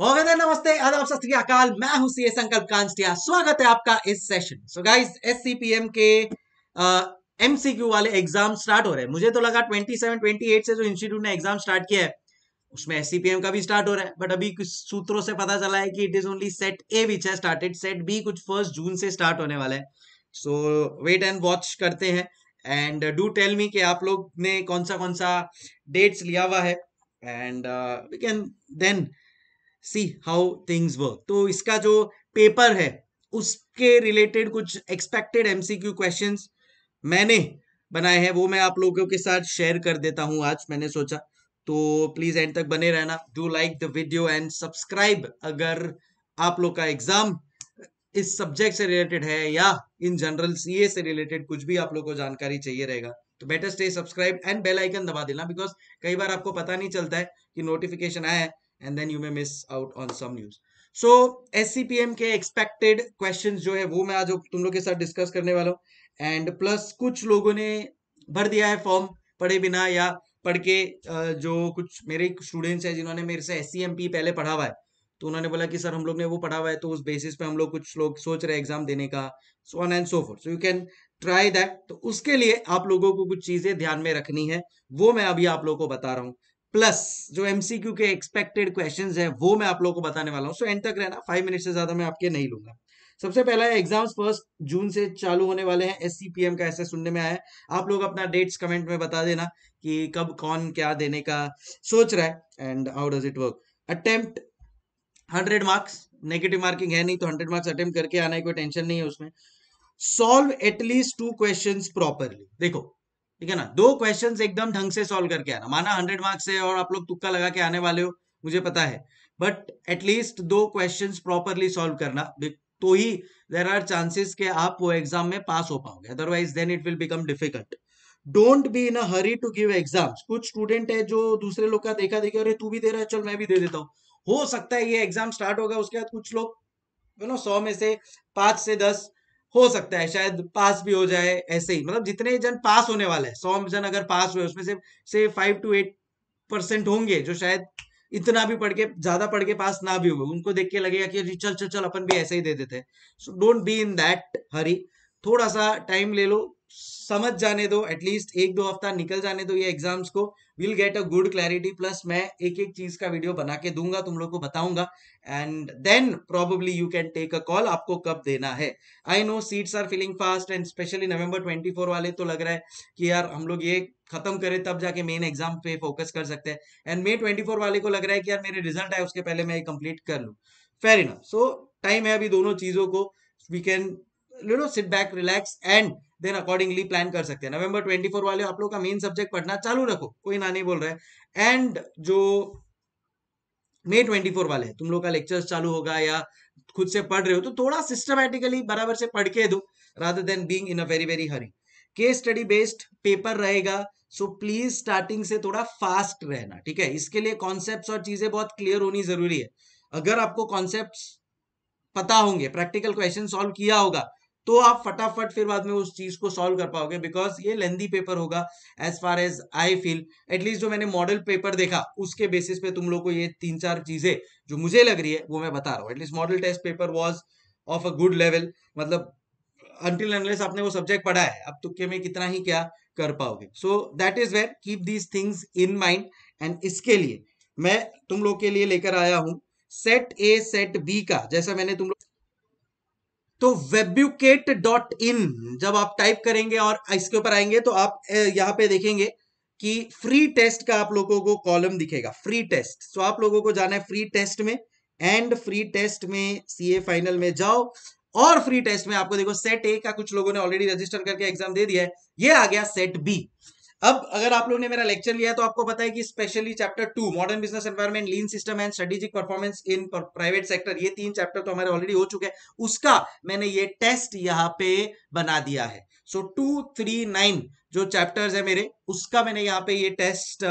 हो गए नमस्ते आदाब सत अकाल मैं हूं सीए संकल्प कांस्टिया स्वागत है आपका इस सेशन सो गाइस एससीपीएम के एमसीक्यू वाले एग्जाम स्टार्ट हो रहे हैं मुझे तो लगा 27 28 से जो इंस्टीट्यूट ने एग्जाम स्टार्ट किया है उसमें एससीपीएम का भी स्टार्ट हो रहा है बट अभी कुछ सूत्रों से पता चला है कि it is only set A which है स्टार्टेड सेट बी कुछ फर्स्ट जून से स्टार्ट होने वाला है सो वेट एंड वॉच करते हैं एंड डू टेल मी कि आप लोग ने कौन सा कौन सा डेट्स लिया हुआ है and we can then see how things work तो इसका जो पेपर है उसके रिलेटेड कुछ एक्सपेक्टेड एमसीक्यू क्वेश्चंस मैंने बनाए हैं वो मैं आप लोगों के साथ शेयर कर देता हूं आज मैंने सोचा तो प्लीज एंड तक बने रहना do like the video and subscribe अगर आप लोग का एग्जाम इस सब्जेक्ट से रिलेटेड है या इन जनरल सीए से रिलेटेड कुछ भी आप लोग को जानकारी चाहिए रहेगा तो better stay subscribe and bell icon दबा देना बिकॉज कई बार आपको पता नहीं चलता है कि नोटिफिकेशन आया है and then you may miss out on some news so S K expected question जो है वो मैं आज तुम लोग के साथ डिस्कस करने वाला हूँ एंड प्लस कुछ लोगों ने भर दिया है फॉर्म पढ़े बिना या पढ़ के जो कुछ मेरे स्टूडेंट्स हैं जिन्होंने मेरे से एस पहले पढ़ा हुआ है तो उन्होंने बोला कि सर हम लोग ने वो पढ़ा हुआ है तो उस बेसिस पे हम लोग कुछ लोग सोच रहे हैं एग्जाम देने का so on and so forth so you can try that तो उसके लिए आप लोगों को कुछ चीजें ध्यान में रखनी है वो मैं अभी आप लोगों को बता रहा हूँ प्लस जो एमसीक्यू के एक्सपेक्टेड क्वेश्चंस हैं वो मैं आप लोगों को बताने वाला हूँ सो एंड तक रहना फाइव मिनट से ज्यादा मैं आपके नहीं लूंगा सबसे पहला एग्जाम्स फर्स्ट जून से चालू होने वाले हैं एस का ऐसे सुनने में आया है आप लोग अपना डेट्स कमेंट में बता देना कि कब कौन क्या देने का सोच रहा है and how does it work attempt hundred marks negative marking है नहीं तो हंड्रेड मार्क्स अटेम्प्ट करके आना है कोई टेंशन नहीं है उसमें solve at least two question properly देखो ठीक है ना दो क्वेश्चन एकदम ढंग से सॉल्व करके आना माना हंड्रेड मार्क्स है और आप लोग तुक्का लगा के आने वाले हो मुझे पता है बट एटलीस्ट दो क्वेश्चन प्रॉपरली सॉल्व करना तो ही देर आर चांसेस के आप वो एग्जाम में पास हो पाओगे otherwise then it will become difficult don't be in a hurry to give exams कुछ स्टूडेंट है जो दूसरे लोग का देखा देखे अरे तू भी दे रहा है चल मैं भी दे देता हूँ हो सकता है ये एग्जाम स्टार्ट होगा उसके बाद कुछ लोग यू नो सौ में से पांच से दस हो सकता है शायद पास भी हो जाए ऐसे ही मतलब जितने जन पास होने वाले हैं सौ जन अगर पास हुए उसमें से से फाइव टू एट परसेंट होंगे जो शायद इतना भी पढ़ के ज्यादा पढ़ के पास ना भी हुए उनको देख के लगेगा कि चल चल चल अपन भी ऐसे ही दे देते हैं so don't be in that hurry थोड़ा सा टाइम ले लो समझ जाने दो एटलीस्ट एक दो हफ्ता निकल जाने दो ये एग्जाम्स को will get a good clarity plus मैं एक एक चीज का वीडियो बना के दूंगा तुम लोग को बताऊंगा and then probably you can take a call आपको कब देना है I know seats are filling fast and especially November 24 वाले तो लग रहा है कि यार हम लोग ये खत्म करें तब जाके मेन एग्जाम पे फोकस कर सकते हैं एंड मे ट्वेंटी वाले को लग रहा है कि यार मेरे रिजल्ट आए उसके पहले मैं ये कंप्लीट कर लूँ फेर इनफ सो टाइम है अभी दोनों चीजों को we can you know sit back relax and then accordingly plan कर सकते हैं नवंबर 24 वाले आप लोग का मेन सब्जेक्ट पढ़ना चालू रखो कोई ना नहीं बोल रहा है एंड जो मई 24 वाले तुम लोग का लेक्चर चालू होगा या खुद से पढ़ रहे हो तो थोड़ा सिस्टमेटिकली बराबर से पढ़ के दो rather than being in a very very hurry case study based paper रहेगा सो प्लीज स्टार्टिंग से थोड़ा फास्ट रहना ठीक है इसके लिए कॉन्सेप्ट और चीजें बहुत क्लियर होनी जरूरी है अगर आपको कॉन्सेप्ट पता होंगे प्रैक्टिकल क्वेश्चन सॉल्व किया होगा तो आप फटाफट फिर बाद में उस चीज को सॉल्व कर पाओगे बिकॉज ये लेंदी पेपर होगा as far as I feel at least जो मैंने मॉडल पेपर देखा उसके बेसिस पे तुम लोग को ये तीन चार चीजें जो मुझे लग रही है वो मैं बता रहा हूँ at least model test paper was of a good level मतलब अंटिल अनलेस आपने वो सब्जेक्ट पढ़ा है अब तुक्के में कितना ही क्या कर पाओगे so that is where keep these things in mind and इसके लिए मैं तुम लोग के लिए लेकर आया हूँ सेट ए सेट बी का जैसा मैंने तुम लोग तो वेब्यूकेट डॉट इन जब आप टाइप करेंगे और इसके ऊपर आएंगे तो आप यहां पे देखेंगे कि फ्री टेस्ट का आप लोगों को कॉलम दिखेगा फ्री टेस्ट सो आप लोगों को जाना है फ्री टेस्ट में एंड फ्री टेस्ट में सीए फाइनल में जाओ और फ्री टेस्ट में आपको देखो सेट ए का कुछ लोगों ने ऑलरेडी रजिस्टर करके एग्जाम दे दिया है ये आ गया सेट बी अब अगर आप लोग ने मेरा लेक्चर लिया तो आपको पता है कि especially chapter two modern business environment lean system and strategic performance in private sector ये तीन चैप्टर तो हमारे ऑलरेडी हो चुके हैं उसका मैंने ये टेस्ट यहाँ पे बना दिया है सो टू थ्री नाइन जो चैप्टर्स है मेरे उसका मैंने यहाँ पे ये टेस्ट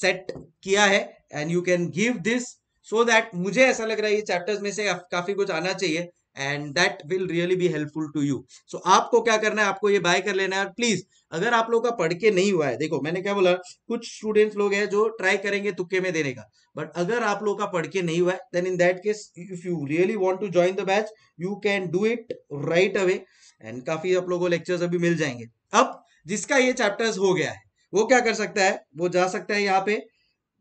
सेट uh, किया है and you can give this so that मुझे ऐसा लग रहा है ये चैप्टर्स में से काफी कुछ आना चाहिए and that will really be helpful to you so आपको क्या करना है आपको ये बाय कर लेना है प्लीज अगर आप लोग का पढ़ के नहीं हुआ है देखो मैंने क्या बोला कुछ स्टूडेंट्स लोग हैं जो ट्राई करेंगे तुक्के में देने का बट अगर आप लोग का पढ़ के नहीं हुआ है then in that case if you really want to join the batch you can do it right away and काफी आप लोगों को लेक्चर्स अभी मिल जाएंगे अब जिसका ये चैप्टर्स हो गया है वो क्या कर सकता है वो जा सकता है यहाँ पे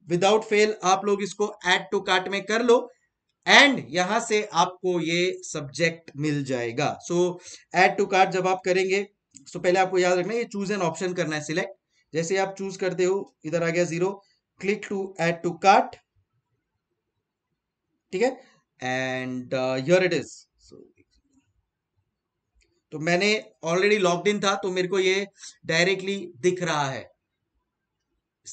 विदाउट फेल आप लोग इसको एड टू कार्ट में कर लो एंड यहां से आपको ये सब्जेक्ट मिल जाएगा सो एड टू कार्ड जब आप करेंगे सो तो so पहले आपको याद रखना है ये चूज एन ऑप्शन करना है सिलेक्ट जैसे आप चूज करते हो इधर आ गया zero click to add to cart ठीक है एंड योर इट इज तो मैंने ऑलरेडी लॉग इन था तो मेरे को ये डायरेक्टली दिख रहा है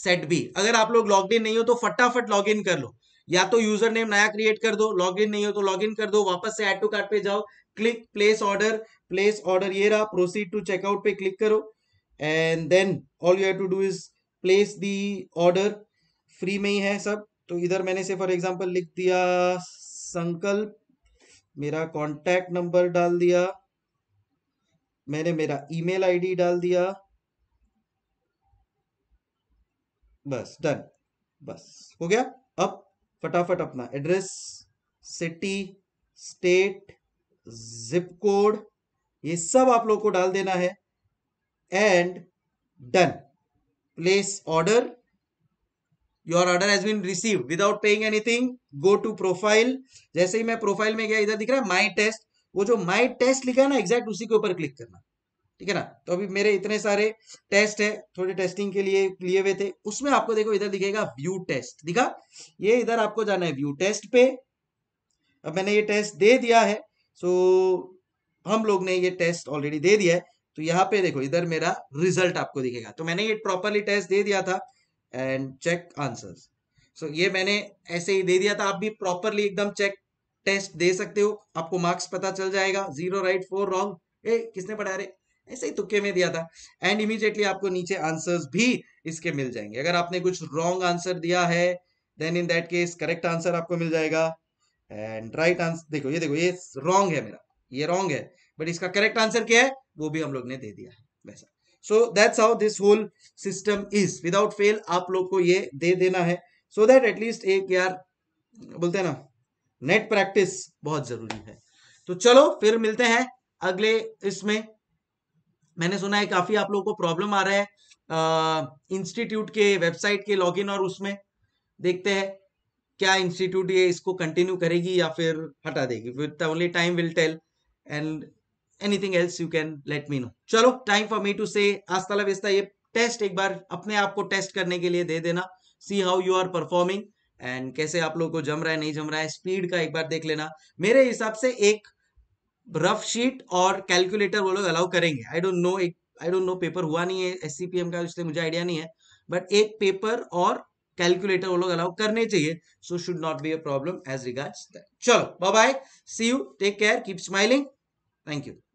सेट भी अगर आप लोग लॉग इन नहीं हो तो फटाफट लॉग इन कर लो या तो यूजर नेम नया क्रिएट कर दो लॉगिन नहीं हो तो लॉगिन कर दो वापस से एड टू कार्ड पे जाओ click place order place order ये रहा प्रोसीड टू चेकआउट पे क्लिक करो and then all you have to do is place the order free में ही है सब तो इधर मैंने से फॉर एग्जाम्पल लिख दिया संकल्प मेरा कॉन्टैक्ट नंबर डाल दिया मैंने मेरा ईमेल आईडी डाल दिया बस डन बस हो गया अब फटाफट अपना address city state zip code ये सब आप लोग को डाल देना है and done place order your order has been receive without paying anything go to profile जैसे ही मैं प्रोफाइल में गया इधर दिख रहा है माई टेस्ट वो जो माई टेस्ट लिखा है ना एग्जैक्ट उसी के ऊपर क्लिक करना ठीक है ना तो अभी मेरे इतने सारे टेस्ट है थोड़े टेस्टिंग के लिए लिए हुए थे उसमें आपको देखो इधर दिखेगा व्यू टेस्ट दिखा ये इधर आपको जाना है व्यू टेस्ट पे अब मैंने ये टेस्ट दे दिया है सो हम लोग ने ये टेस्ट ऑलरेडी दे दिया है तो यहाँ पे देखो इधर मेरा रिजल्ट आपको दिखेगा तो मैंने ये प्रॉपरली टेस्ट दे दिया था एंड चेक आंसर सो ये मैंने ऐसे ही दे दिया था आप भी प्रॉपरली एकदम चेक टेस्ट दे सकते हो आपको मार्क्स पता चल जाएगा जीरो राइट फोर रॉन्ग ए किसने पढ़ा रहे ऐसे ही तुक्के में दिया था एंड इमीजिएटली आपको नीचे आंसर्स भी इसके मिल जाएंगे अगर आपने कुछ रॉन्ग आंसर दिया है then in that case correct answer आपको मिल जाएगा एंड राइट आंसर देखो ये देखो ये रॉन्ग है मेरा ये रॉन्ग है बट इसका करेक्ट आंसर क्या है वो भी हम लोग ने दे दिया है वैसा so that's how this whole system is without fail आप लोग को ये दे देना है सो दैट एटलीस्ट एक यार बोलते हैं ना नेट प्रैक्टिस बहुत जरूरी है तो चलो फिर मिलते हैं अगले इसमें मैंने सुना है काफी आप लोगों को प्रॉब्लम आ रहा है इंस्टीट्यूट के वेबसाइट के लॉगिन और उसमें देखते हैं क्या इंस्टीट्यूट ये इसको कंटिन्यू करेगी या फिर हटा देगी with only time will tell and anything else you can let me know चलो time for me to say आस्ता ये टेस्ट एक बार अपने आप को टेस्ट करने के लिए दे देना see how you are performing and कैसे आप लोग को जम रहा है नहीं जम रहा है स्पीड का एक बार देख लेना मेरे हिसाब से एक रफ शीट और कैलकुलेटर वो लोग अलाउ करेंगे आई डोंट नो एक आई डोंट नो पेपर हुआ नहीं है एस सी पी एम का इसलिए मुझे आइडिया नहीं है बट एक पेपर और कैलकुलेटर वो लोग अलाउ करने चाहिए so should not be a problem as regards चलो bye bye see you take care keep smiling thank you